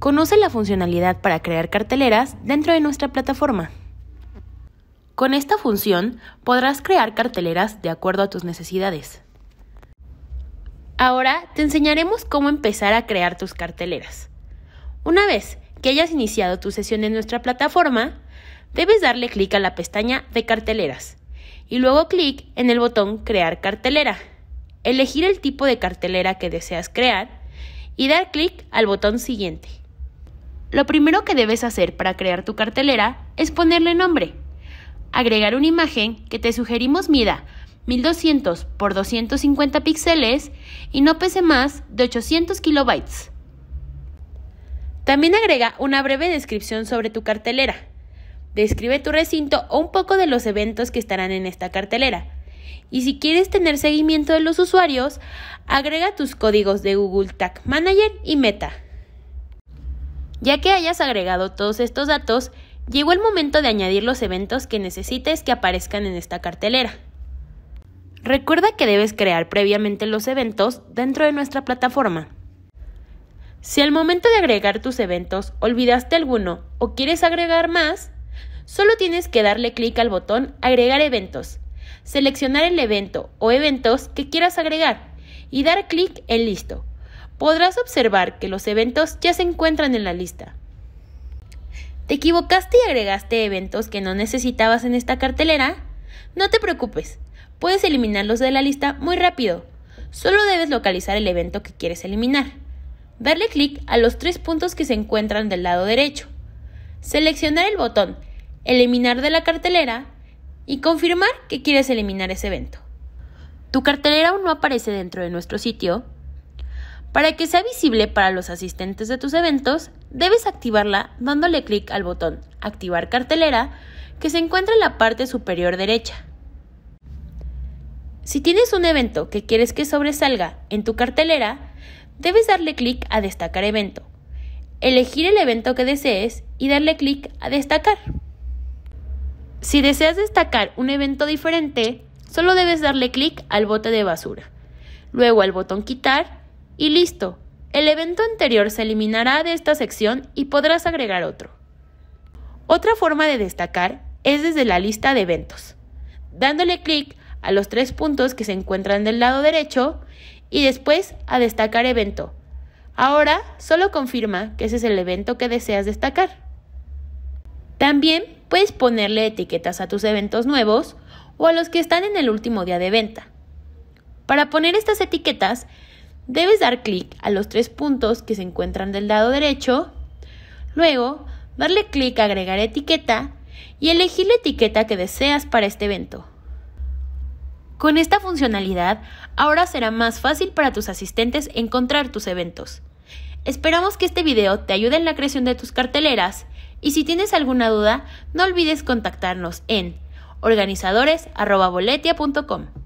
Conoce la funcionalidad para crear carteleras dentro de nuestra plataforma. Con esta función podrás crear carteleras de acuerdo a tus necesidades. Ahora te enseñaremos cómo empezar a crear tus carteleras. Una vez que hayas iniciado tu sesión en nuestra plataforma, debes darle clic a la pestaña de carteleras y luego clic en el botón Crear cartelera, elegir el tipo de cartelera que deseas crear y dar clic al botón siguiente. Lo primero que debes hacer para crear tu cartelera es ponerle nombre. Agregar una imagen que te sugerimos mida 1200 x 250 píxeles y no pese más de 800 kilobytes. También agrega una breve descripción sobre tu cartelera. Describe tu recinto o un poco de los eventos que estarán en esta cartelera. Y si quieres tener seguimiento de los usuarios, agrega tus códigos de Google Tag Manager y Meta. Ya que hayas agregado todos estos datos, llegó el momento de añadir los eventos que necesites que aparezcan en esta cartelera. Recuerda que debes crear previamente los eventos dentro de nuestra plataforma. Si al momento de agregar tus eventos olvidaste alguno o quieres agregar más, solo tienes que darle clic al botón Agregar eventos, seleccionar el evento o eventos que quieras agregar y dar clic en Listo podrás observar que los eventos ya se encuentran en la lista. ¿Te equivocaste y agregaste eventos que no necesitabas en esta cartelera? No te preocupes, puedes eliminarlos de la lista muy rápido. Solo debes localizar el evento que quieres eliminar. Darle clic a los tres puntos que se encuentran del lado derecho. Seleccionar el botón Eliminar de la cartelera y confirmar que quieres eliminar ese evento. ¿Tu cartelera aún no aparece dentro de nuestro sitio? Para que sea visible para los asistentes de tus eventos, debes activarla dándole clic al botón Activar cartelera que se encuentra en la parte superior derecha. Si tienes un evento que quieres que sobresalga en tu cartelera, debes darle clic a Destacar evento, elegir el evento que desees y darle clic a Destacar. Si deseas destacar un evento diferente, solo debes darle clic al bote de basura, luego al botón Quitar y listo, el evento anterior se eliminará de esta sección y podrás agregar otro. Otra forma de destacar es desde la lista de eventos, dándole clic a los tres puntos que se encuentran del lado derecho y después a destacar evento. Ahora solo confirma que ese es el evento que deseas destacar. También puedes ponerle etiquetas a tus eventos nuevos o a los que están en el último día de venta. Para poner estas etiquetas, Debes dar clic a los tres puntos que se encuentran del lado derecho, luego darle clic a agregar etiqueta y elegir la etiqueta que deseas para este evento. Con esta funcionalidad, ahora será más fácil para tus asistentes encontrar tus eventos. Esperamos que este video te ayude en la creación de tus carteleras y si tienes alguna duda, no olvides contactarnos en organizadores.boletia.com.